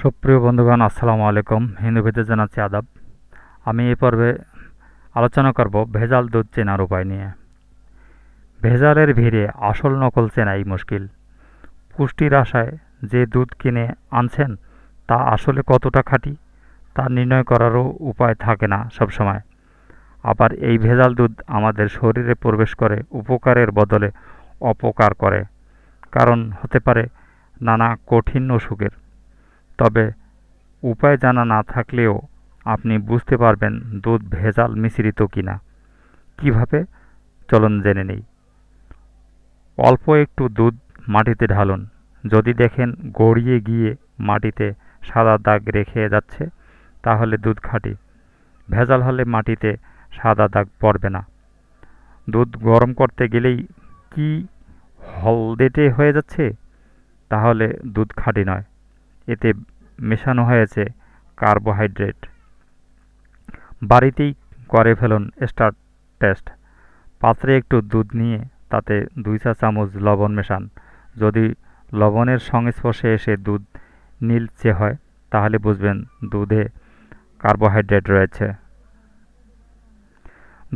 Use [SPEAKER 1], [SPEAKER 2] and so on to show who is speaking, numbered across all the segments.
[SPEAKER 1] সুপ্রিয় বন্ধুগণ আসসালামু আলাইকুম হিন্দুভিতে জানাচ্ছি আদাব আমি এই পর্বে আলোচনা করব ভেজাল দুধ চেনার উপায় নিয়ে ভেজালের ভিড়ে আসল নকল চেনাই মুশকিল পুষ্টির আশায় যে দুধ কিনে আনছেন তা আসলে কতটা খাঁটি তা নির্ণয় করারও উপায় থাকে না সবসময় আবার এই ভেজাল দুধ আমাদের শরীরে প্রবেশ করে উপকারের বদলে অপকার করে কারণ হতে পারে নানা কঠিন অসুখের তবে উপায় জানা না থাকলেও আপনি বুঝতে পারবেন দুধ ভেজাল মিশ্রিত কিনা কিভাবে চলন জেনে নেই অল্প একটু দুধ মাটিতে ঢালুন যদি দেখেন গড়িয়ে গিয়ে মাটিতে সাদা দাগ রেখে যাচ্ছে তাহলে দুধ খাঁটি ভেজাল হলে মাটিতে সাদা দাগ পড়বে না দুধ গরম করতে গেলেই কি হলদেটে হয়ে যাচ্ছে তাহলে দুধ খাঁটি নয় এতে মেশানো হয়েছে কার্বোহাইড্রেট বাড়িতেই করে ফেলুন স্টার টেস্ট পাত্রে একটু দুধ নিয়ে তাতে দুই চা চামচ লবণ মেশান যদি লবণের সংস্পর্শে এসে দুধ নীলচে হয় তাহলে বুঝবেন দুধে কার্বোহাইড্রেট রয়েছে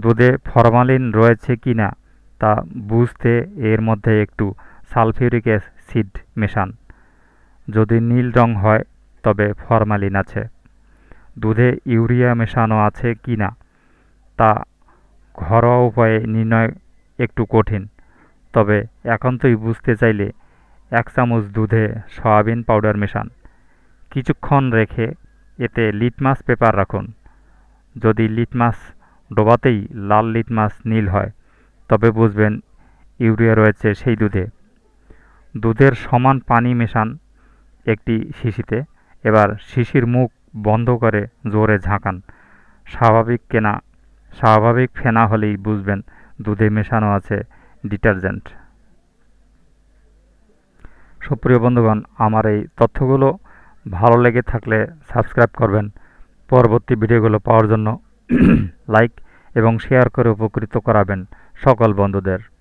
[SPEAKER 1] দুধে ফরমালিন রয়েছে কিনা তা বুঝতে এর মধ্যে একটু সালফিউরিক অ্যাসিড মেশান যদি নীল রং হয় তবে ফরমালিন আছে দুধে ইউরিয়া মেশানো আছে কি না তা ঘরোয়া উপায়ে নির্ণয় একটু কঠিন তবে এখন তুই বুঝতে চাইলে এক চামচ দুধে সয়াবিন পাউডার মেশান কিছুক্ষণ রেখে এতে লিটমাস পেপার রাখুন যদি লিটমাস ডোবাতেই লাল লিটমাস নীল হয় তবে বুঝবেন ইউরিয়া রয়েছে সেই দুধে দুধের সমান পানি মেশান একটি শিশিতে এবার শিশির মুখ বন্ধ করে জোরে ঝাঁকান স্বাভাবিক কেনা স্বাভাবিক ফেনা হলেই বুঝবেন দুধে মেশানো আছে ডিটারজেন্ট সুপ্রিয় বন্ধুগণ আমার এই তথ্যগুলো ভালো লেগে থাকলে সাবস্ক্রাইব করবেন পরবর্তী ভিডিওগুলো পাওয়ার জন্য লাইক এবং শেয়ার করে উপকৃত করাবেন সকল বন্ধুদের